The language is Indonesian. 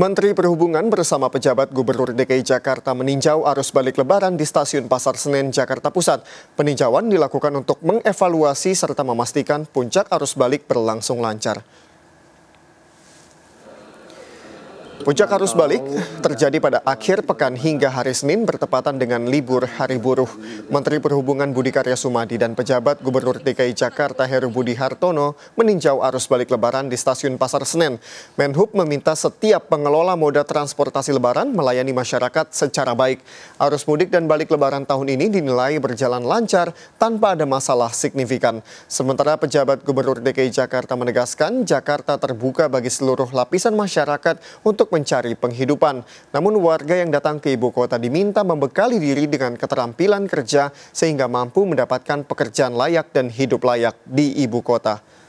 Menteri Perhubungan bersama pejabat Gubernur DKI Jakarta meninjau arus balik lebaran di Stasiun Pasar Senen, Jakarta Pusat. Peninjauan dilakukan untuk mengevaluasi serta memastikan puncak arus balik berlangsung lancar. Puncak arus balik terjadi pada akhir pekan hingga hari Senin bertepatan dengan libur hari buruh. Menteri Perhubungan Budi Karya Sumadi dan pejabat Gubernur DKI Jakarta Heru Budi Hartono meninjau arus balik lebaran di stasiun Pasar Senen. Menhub meminta setiap pengelola moda transportasi lebaran melayani masyarakat secara baik. Arus mudik dan balik lebaran tahun ini dinilai berjalan lancar tanpa ada masalah signifikan. Sementara pejabat Gubernur DKI Jakarta menegaskan Jakarta terbuka bagi seluruh lapisan masyarakat untuk mencari penghidupan. Namun warga yang datang ke ibu kota diminta membekali diri dengan keterampilan kerja sehingga mampu mendapatkan pekerjaan layak dan hidup layak di ibu kota.